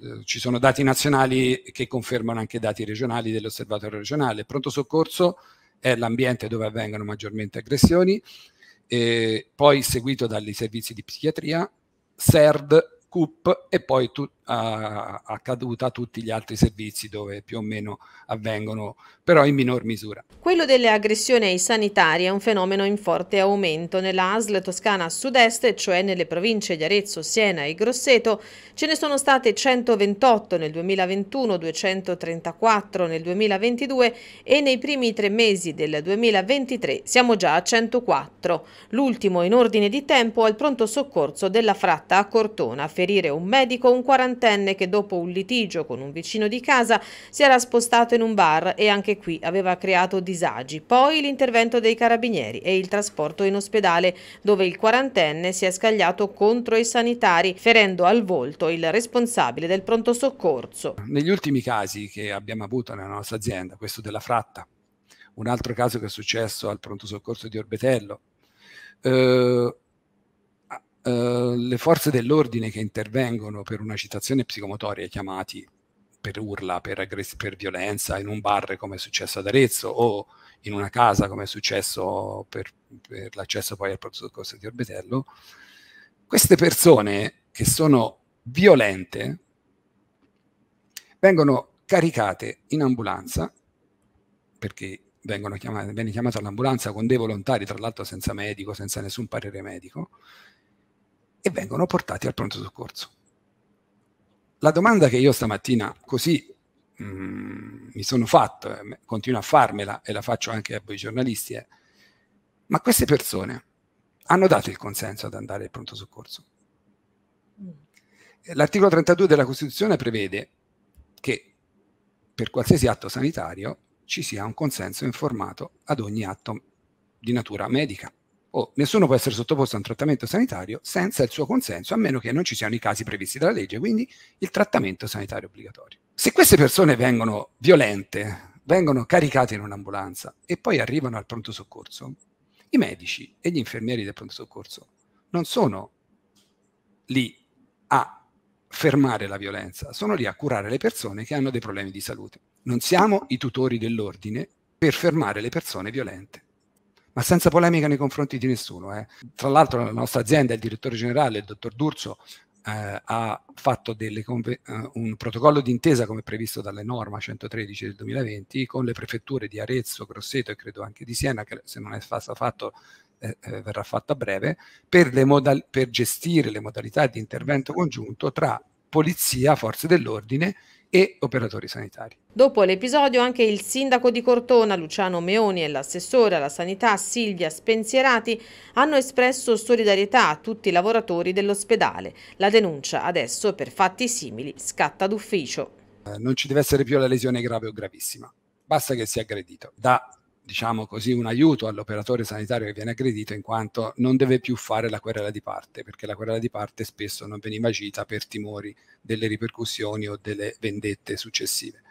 Eh, ci sono dati nazionali che confermano anche dati regionali dell'osservatorio regionale. Pronto soccorso è l'ambiente dove avvengono maggiormente aggressioni, poi seguito dai servizi di psichiatria, SERD, CUP e poi tu, a, a, a tutti gli altri servizi dove più o meno avvengono, però in minor misura. Quello delle aggressioni ai sanitari è un fenomeno in forte aumento. Nella ASL Toscana Sud-Est, cioè nelle province di Arezzo, Siena e Grosseto, ce ne sono state 128 nel 2021, 234 nel 2022 e nei primi tre mesi del 2023 siamo già a 104. L'ultimo in ordine di tempo al pronto soccorso della fratta a Cortona, ferire un medico un 40 quarantenne che dopo un litigio con un vicino di casa si era spostato in un bar e anche qui aveva creato disagi. Poi l'intervento dei carabinieri e il trasporto in ospedale dove il quarantenne si è scagliato contro i sanitari ferendo al volto il responsabile del pronto soccorso. Negli ultimi casi che abbiamo avuto nella nostra azienda, questo della fratta, un altro caso che è successo al pronto soccorso di Orbetello, eh, eh, le forze dell'ordine che intervengono per una citazione psicomotoria chiamati per urla, per, aggress- per violenza in un bar come è successo ad Arezzo o in una casa come è successo per, per l'accesso poi al pronto soccorso di Orbetello, queste persone che sono violente vengono caricate in ambulanza perché vengono chiamate, viene chiamata l'ambulanza con dei volontari, tra l'altro senza medico, senza nessun parere medico, e vengono portati al pronto soccorso. La domanda che io stamattina così mh, mm, mi sono fatto, eh, continuo a farmela e la faccio anche a voi giornalisti, è ma queste persone hanno dato il consenso ad andare al pronto soccorso? Mm. L'articolo 32 della Costituzione prevede che per qualsiasi atto sanitario ci sia un consenso informato ad ogni atto di natura medica o oh, nessuno può essere sottoposto a un trattamento sanitario senza il suo consenso, a meno che non ci siano i casi previsti dalla legge, quindi il trattamento sanitario obbligatorio. Se queste persone vengono violente, vengono caricate in un'ambulanza e poi arrivano al pronto soccorso, i medici e gli infermieri del pronto soccorso non sono lì a fermare la violenza, sono lì a curare le persone che hanno dei problemi di salute. Non siamo i tutori dell'ordine per fermare le persone violente ma senza polemica nei confronti di nessuno. Eh. Tra l'altro la nostra azienda, il direttore generale, il dottor D'Urso, eh, ha fatto conve- eh, un protocollo d'intesa come previsto dalla norma 113 del 2020 con le prefetture di Arezzo, Grosseto e credo anche di Siena, che se non è stato fatto eh, eh verrà fatto a breve, per, modal- per gestire le modalità di intervento congiunto tra polizia, forze dell'ordine e operatori sanitari. Dopo l'episodio anche il sindaco di Cortona Luciano Meoni e l'assessore alla sanità Silvia Spensierati hanno espresso solidarietà a tutti i lavoratori dell'ospedale. La denuncia adesso per fatti simili scatta d'ufficio. Eh, non ci deve essere più la lesione grave o gravissima, basta che sia aggredito da diciamo così, un aiuto all'operatore sanitario che viene aggredito in quanto non deve più fare la querela di parte, perché la querela di parte spesso non veniva agita per timori delle ripercussioni o delle vendette successive.